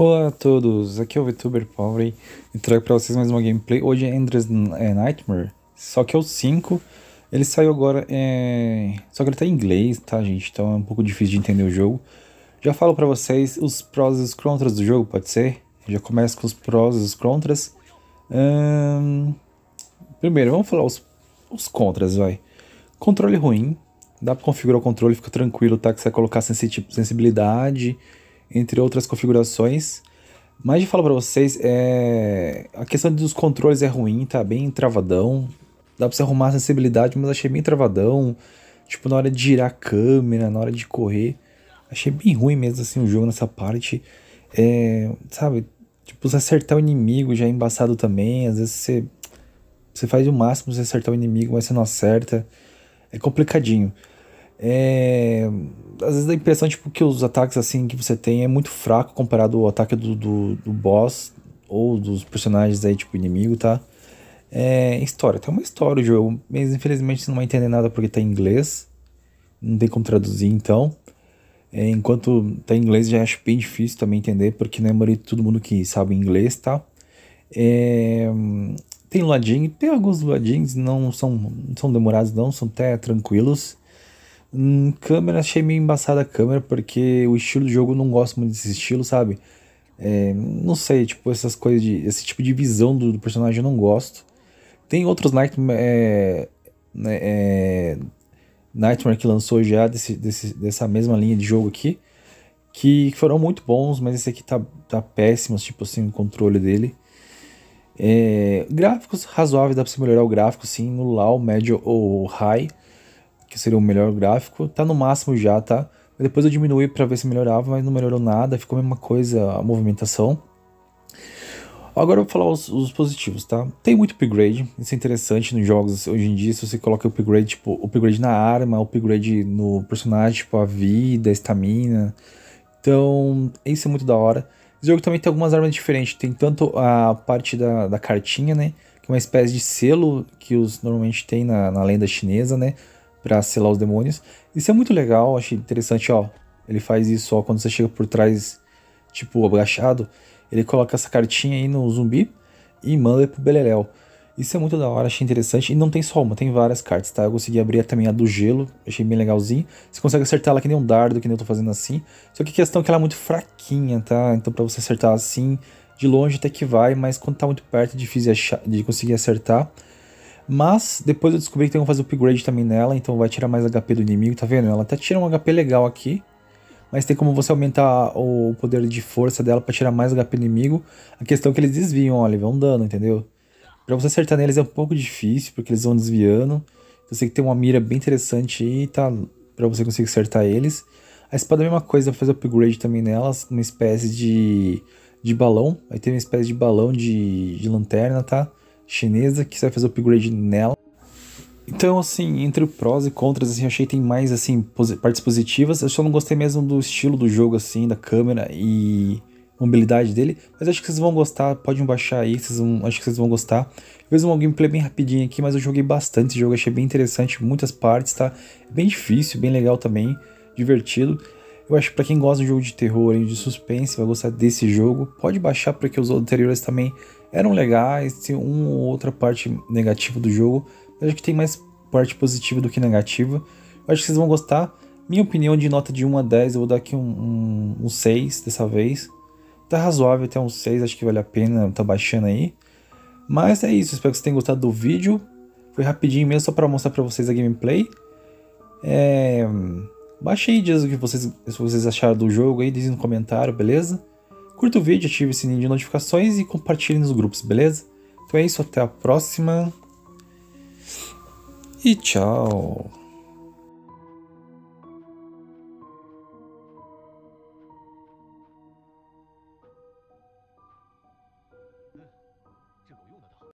Olá a todos, aqui é o VTuber Pobre e trago para vocês mais uma gameplay. Hoje é Endless é, Nightmare, só que é o 5. Ele saiu agora, é... só que ele tá em inglês, tá gente? Então é um pouco difícil de entender o jogo. Já falo para vocês os prós e os contras do jogo, pode ser? Já começo com os prós e os contras. Hum... Primeiro, vamos falar os, os contras, vai. Controle ruim, dá para configurar o controle, fica tranquilo, tá? Que você vai colocar sensibilidade entre outras configurações. Mas de falar para vocês, é... a questão dos controles é ruim, tá bem travadão. Dá para você arrumar a sensibilidade, mas achei bem travadão. Tipo, na hora de girar a câmera, na hora de correr. Achei bem ruim mesmo, assim, o jogo nessa parte. É... Sabe? Tipo, você acertar o inimigo já é embaçado também. Às vezes você, você faz o máximo pra você acertar o inimigo, mas você não acerta. É complicadinho. É, às vezes dá a impressão tipo, que os ataques assim que você tem é muito fraco comparado ao ataque do, do, do boss ou dos personagens aí, tipo, inimigo, tá? É história, tem tá uma história o jogo, mas infelizmente você não vai entender nada porque tá em inglês, não tem como traduzir então. É, enquanto tá em inglês já acho bem difícil também entender, porque não é maioria de todo mundo que sabe inglês, tá? É, tem ladinho, tem alguns ladinhos, não são, não são demorados não, são até tranquilos. Hum, câmera, achei meio embaçada a câmera, porque o estilo de jogo eu não gosto muito desse estilo, sabe? É, não sei, tipo, essas coisas de. Esse tipo de visão do, do personagem eu não gosto. Tem outros Nightmare. É, né, é, Nightmare que lançou já desse, desse, dessa mesma linha de jogo aqui. Que foram muito bons, mas esse aqui tá, tá péssimo, tipo assim, o controle dele. É, gráficos razoáveis, dá pra você melhorar o gráfico, sim, no low, médio ou high que seria o melhor gráfico, tá no máximo já, tá? Depois eu diminui para ver se melhorava, mas não melhorou nada, ficou a mesma coisa a movimentação. Agora eu vou falar os, os, positivos, tá? Tem muito upgrade, isso é interessante nos jogos hoje em dia, se você coloca upgrade, tipo, upgrade na arma, upgrade no personagem, tipo, a vida, a estamina. Então, isso é muito da hora. Esse jogo também tem algumas armas diferentes, tem tanto a parte da, da cartinha, né? Que é uma espécie de selo que os normalmente tem na, na lenda chinesa, né? para selar os demônios. Isso é muito legal, achei interessante, ó. Ele faz isso, ó, quando você chega por trás, tipo, agachado, ele coloca essa cartinha aí no zumbi e manda pro Beleléu. Isso é muito da hora, achei interessante. E não tem só uma, tem várias cartas, tá? Eu consegui abrir também a do gelo, achei bem legalzinho. Você consegue acertar ela que nem um dardo, que nem eu tô fazendo assim. Só que a questão é que ela é muito fraquinha, tá? Então pra você acertar assim, de longe até que vai, mas quando tá muito perto é difícil de, achar, de conseguir acertar. Mas depois eu descobri que tem como fazer upgrade também nela, então vai tirar mais HP do inimigo, tá vendo? Ela até tira um HP legal aqui, mas tem como você aumentar o poder de força dela para tirar mais HP do inimigo. A questão é que eles desviam, olha, vão dando, entendeu? Para você acertar neles é um pouco difícil, porque eles vão desviando. Eu sei que tem uma mira bem interessante aí, tá? Pra você conseguir acertar eles. A espada é a mesma coisa, fazer upgrade também nelas, uma espécie de, de balão. Aí tem uma espécie de balão de, de lanterna, tá? chinesa que você vai fazer o upgrade nela. Então, assim, entre prós e contras, assim, eu achei que tem mais, assim, partes positivas. Eu só não gostei mesmo do estilo do jogo, assim, da câmera e mobilidade dele. Mas acho que vocês vão gostar, podem baixar aí, vocês vão, acho que vocês vão gostar. Eu fiz um gameplay bem rapidinho aqui, mas eu joguei bastante esse jogo, achei bem interessante, muitas partes, tá? Bem difícil, bem legal também, divertido. Eu acho que pra quem gosta de jogo de terror e de suspense, vai gostar desse jogo. Pode baixar, porque os anteriores também eram legais, tinha uma ou outra parte negativa do jogo, acho que tem mais parte positiva do que negativa. Eu acho que vocês vão gostar. Minha opinião de nota de 1 a 10, eu vou dar aqui um, um, um 6 dessa vez. Tá razoável até um 6, acho que vale a pena, tá baixando aí. Mas é isso, espero que vocês tenham gostado do vídeo. Foi rapidinho mesmo, só para mostrar para vocês a gameplay. É... aí, diz o que vocês, vocês acharam do jogo aí, diz no comentário, beleza? Curta o vídeo, ative o sininho de notificações e compartilhe nos grupos, beleza? Então é isso, até a próxima. E tchau.